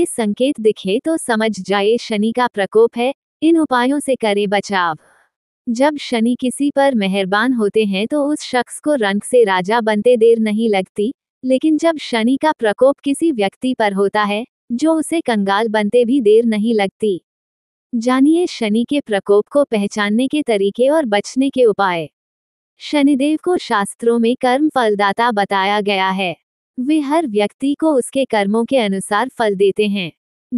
ये संकेत दिखे तो समझ जाए शनि का प्रकोप है इन उपायों से करे बचाव जब शनि किसी पर मेहरबान होते हैं तो उस शख्स को रंग से राजा बनते देर नहीं लगती लेकिन जब शनि का प्रकोप किसी व्यक्ति पर होता है जो उसे कंगाल बनते भी देर नहीं लगती जानिए शनि के प्रकोप को पहचानने के तरीके और बचने के उपाय शनिदेव को शास्त्रों में कर्म फलदाता बताया गया है वे हर व्यक्ति को उसके कर्मों के अनुसार फल देते हैं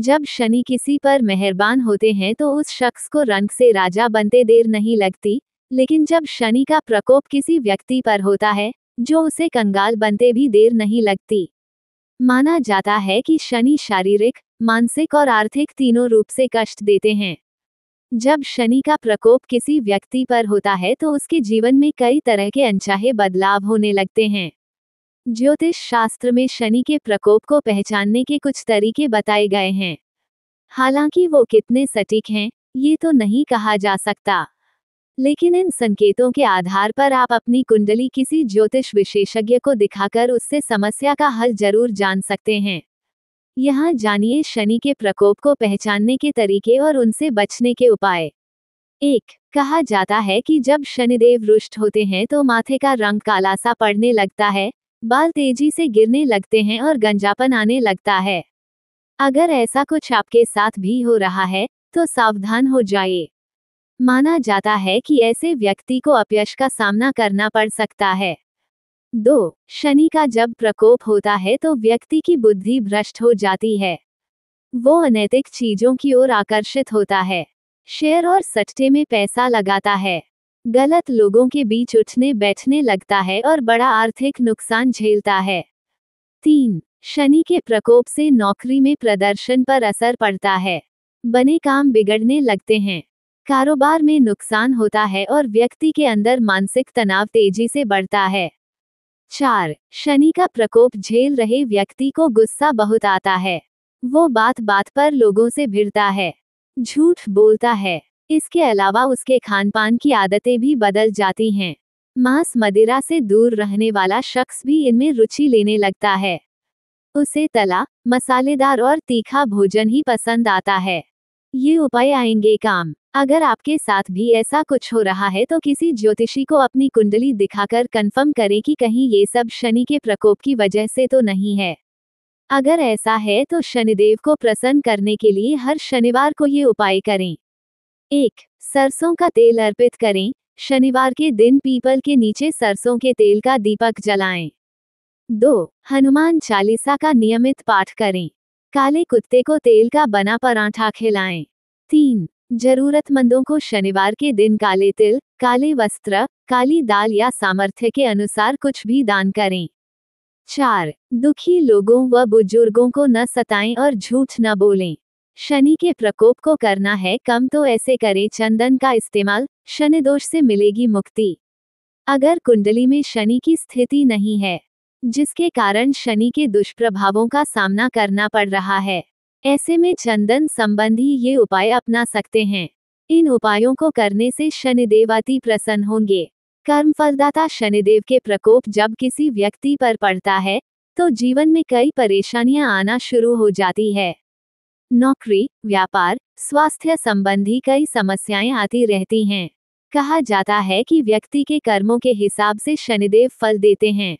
जब शनि किसी पर मेहरबान होते हैं तो उस शख्स को रंग से राजा बनते देर नहीं लगती लेकिन जब शनि का प्रकोप किसी व्यक्ति पर होता है जो उसे कंगाल बनते भी देर नहीं लगती माना जाता है कि शनि शारीरिक मानसिक और आर्थिक तीनों रूप से कष्ट देते हैं जब शनि का प्रकोप किसी व्यक्ति पर होता है तो उसके जीवन में कई तरह के अनचाहे बदलाव होने लगते हैं ज्योतिष शास्त्र में शनि के प्रकोप को पहचानने के कुछ तरीके बताए गए हैं हालांकि वो कितने सटीक हैं ये तो नहीं कहा जा सकता लेकिन इन संकेतों के आधार पर आप अपनी कुंडली किसी ज्योतिष विशेषज्ञ को दिखाकर उससे समस्या का हल जरूर जान सकते हैं यहाँ जानिए शनि के प्रकोप को पहचानने के तरीके और उनसे बचने के उपाय एक कहा जाता है कि जब शनिदेव रुष्ट होते हैं तो माथे का रंग काला सा पड़ने लगता है बाल तेजी से गिरने लगते हैं और गंजापन आने लगता है अगर ऐसा कुछ आपके साथ भी हो रहा है तो सावधान हो जाइए माना जाता है कि ऐसे व्यक्ति को अपयश का सामना करना पड़ सकता है दो शनि का जब प्रकोप होता है तो व्यक्ति की बुद्धि भ्रष्ट हो जाती है वो अनैतिक चीजों की ओर आकर्षित होता है शेयर और सट्टे में पैसा लगाता है गलत लोगों के बीच उठने बैठने लगता है और बड़ा आर्थिक नुकसान झेलता है तीन शनि के प्रकोप से नौकरी में प्रदर्शन पर असर पड़ता है बने काम बिगड़ने लगते हैं कारोबार में नुकसान होता है और व्यक्ति के अंदर मानसिक तनाव तेजी से बढ़ता है चार शनि का प्रकोप झेल रहे व्यक्ति को गुस्सा बहुत आता है वो बात बात पर लोगों से भिड़ता है झूठ बोलता है इसके अलावा उसके खान पान की आदतें भी बदल जाती हैं मांस मदिरा से दूर रहने वाला शख्स भी इनमें रुचि लेने लगता है उसे तला मसालेदार और तीखा भोजन ही पसंद आता है ये उपाय आएंगे काम अगर आपके साथ भी ऐसा कुछ हो रहा है तो किसी ज्योतिषी को अपनी कुंडली दिखाकर कंफर्म करें कि कहीं ये सब शनि के प्रकोप की वजह से तो नहीं है अगर ऐसा है तो शनिदेव को प्रसन्न करने के लिए हर शनिवार को ये उपाय करें एक सरसों का तेल अर्पित करें शनिवार के दिन पीपल के नीचे सरसों के तेल का दीपक जलाएं। दो हनुमान चालीसा का नियमित पाठ करें काले कुत्ते को तेल का बना पराठा खिलाएं। तीन जरूरतमंदों को शनिवार के दिन काले तिल काले वस्त्र काली दाल या सामर्थ्य के अनुसार कुछ भी दान करें चार दुखी लोगों व बुजुर्गों को न सताएं और झूठ न बोलें शनि के प्रकोप को करना है कम तो ऐसे करें चंदन का इस्तेमाल शनि दोष से मिलेगी मुक्ति अगर कुंडली में शनि की स्थिति नहीं है जिसके कारण शनि के दुष्प्रभावों का सामना करना पड़ रहा है ऐसे में चंदन संबंधी ये उपाय अपना सकते हैं इन उपायों को करने से शनिदेव अति प्रसन्न होंगे कर्म फलदाता शनिदेव के प्रकोप जब किसी व्यक्ति पर पड़ता है तो जीवन में कई परेशानियां आना शुरू हो जाती है नौकरी व्यापार स्वास्थ्य संबंधी कई समस्याएं आती रहती हैं कहा जाता है कि व्यक्ति के कर्मों के हिसाब से शनिदेव फल देते हैं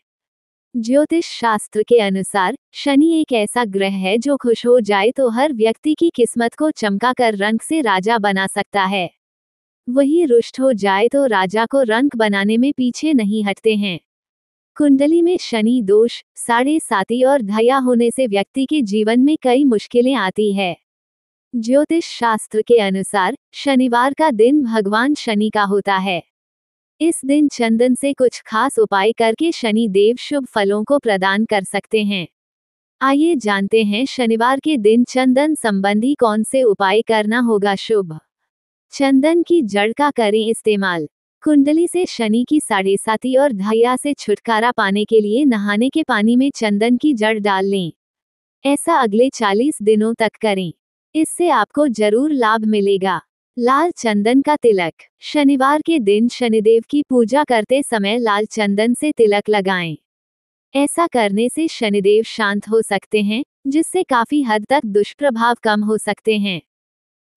ज्योतिष शास्त्र के अनुसार शनि एक ऐसा ग्रह है जो खुश हो जाए तो हर व्यक्ति की किस्मत को चमका कर रंग से राजा बना सकता है वही रुष्ट हो जाए तो राजा को रंग बनाने में पीछे नहीं हटते हैं कुंडली में शनि दोष साढ़े साथी और धया होने से व्यक्ति के जीवन में कई मुश्किलें आती है ज्योतिष शास्त्र के अनुसार शनिवार का दिन भगवान शनि का होता है इस दिन चंदन से कुछ खास उपाय करके शनि देव शुभ फलों को प्रदान कर सकते हैं आइए जानते हैं शनिवार के दिन चंदन संबंधी कौन से उपाय करना होगा शुभ चंदन की जड़ का करें इस्तेमाल कुंडली से शनि की साढ़े साथी और धैया से छुटकारा पाने के लिए नहाने के पानी में चंदन की जड़ डाल लें ऐसा अगले 40 दिनों तक करें इससे आपको जरूर लाभ मिलेगा लाल चंदन का तिलक शनिवार के दिन शनिदेव की पूजा करते समय लाल चंदन से तिलक लगाएं। ऐसा करने से शनिदेव शांत हो सकते हैं जिससे काफी हद तक दुष्प्रभाव कम हो सकते हैं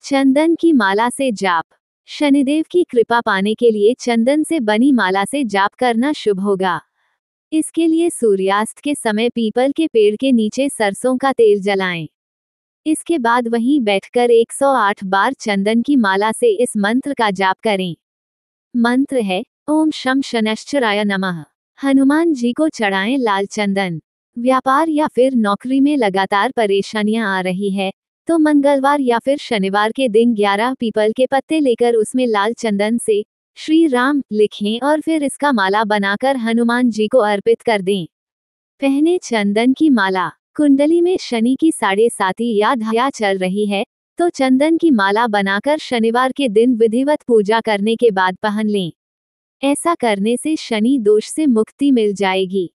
चंदन की माला से जाप शनिदेव की कृपा पाने के लिए चंदन से बनी माला से जाप करना शुभ होगा इसके लिए सूर्यास्त के समय पीपल के पेड़ के नीचे सरसों का तेल जलाएं। इसके बाद वहीं बैठकर 108 बार चंदन की माला से इस मंत्र का जाप करें मंत्र है ओम शम शनश्चराय नमः हनुमान जी को चढ़ाएं लाल चंदन व्यापार या फिर नौकरी में लगातार परेशानियां आ रही है तो मंगलवार या फिर शनिवार के दिन 11 पीपल के पत्ते लेकर उसमें लाल चंदन से श्री राम लिखें और फिर इसका माला बनाकर हनुमान जी को अर्पित कर दें पहने चंदन की माला कुंडली में शनि की साढ़े साथी या धया चल रही है तो चंदन की माला बनाकर शनिवार के दिन विधिवत पूजा करने के बाद पहन लें ऐसा करने से शनि दोष से मुक्ति मिल जाएगी